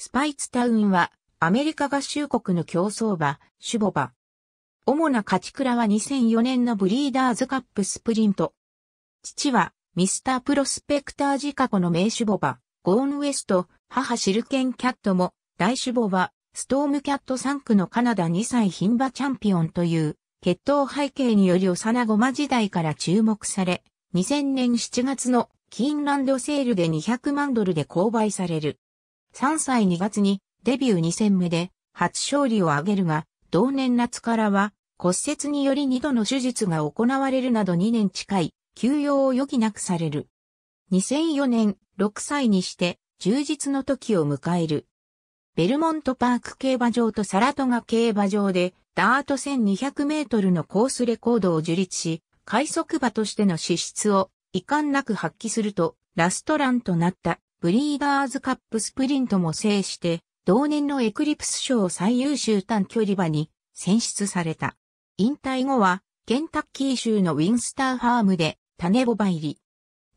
スパイツタウンは、アメリカ合衆国の競争馬、シュボバ。主な勝ち倉は2004年のブリーダーズカップスプリント。父は、ミスタープロスペクタージカコの名シュボバ、ゴーンウエスト、母シルケンキャットも、大シュボバ、ストームキャット3区のカナダ2歳牝馬チャンピオンという、血統背景により幼ま時代から注目され、2000年7月のキーンランドセールで200万ドルで購買される。3歳2月にデビュー2戦目で初勝利を挙げるが、同年夏からは骨折により2度の手術が行われるなど2年近い休養を余儀なくされる。2004年6歳にして充実の時を迎える。ベルモントパーク競馬場とサラトガ競馬場でダート1200メートルのコースレコードを樹立し、快速馬としての資質を遺憾なく発揮するとラストランとなった。ブリーダーズカップスプリントも制して、同年のエクリプス賞最優秀短距離馬に選出された。引退後は、ケンタッキー州のウィンスターファームで種ボバ入り。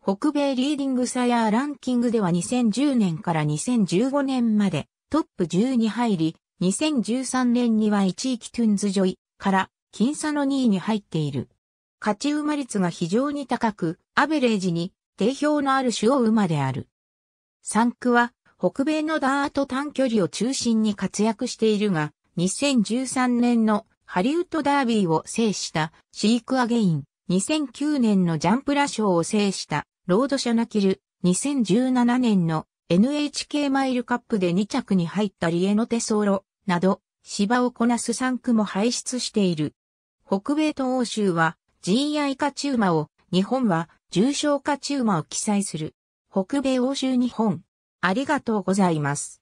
北米リーディングサヤーランキングでは2010年から2015年までトップ10に入り、2013年には1位キトゥンズジョイから僅差の2位に入っている。勝ち馬率が非常に高く、アベレージに定評のある種を馬である。ンクは北米のダート短距離を中心に活躍しているが、2013年のハリウッドダービーを制したシークアゲイン、2009年のジャンプラ賞を制したロードシャナキル、2017年の NHK マイルカップで2着に入ったリエノテソーロなど芝をこなす3区も排出している。北米と欧州は GI カチューマを、日本は重症カチューマを記載する。北米欧州日本。ありがとうございます。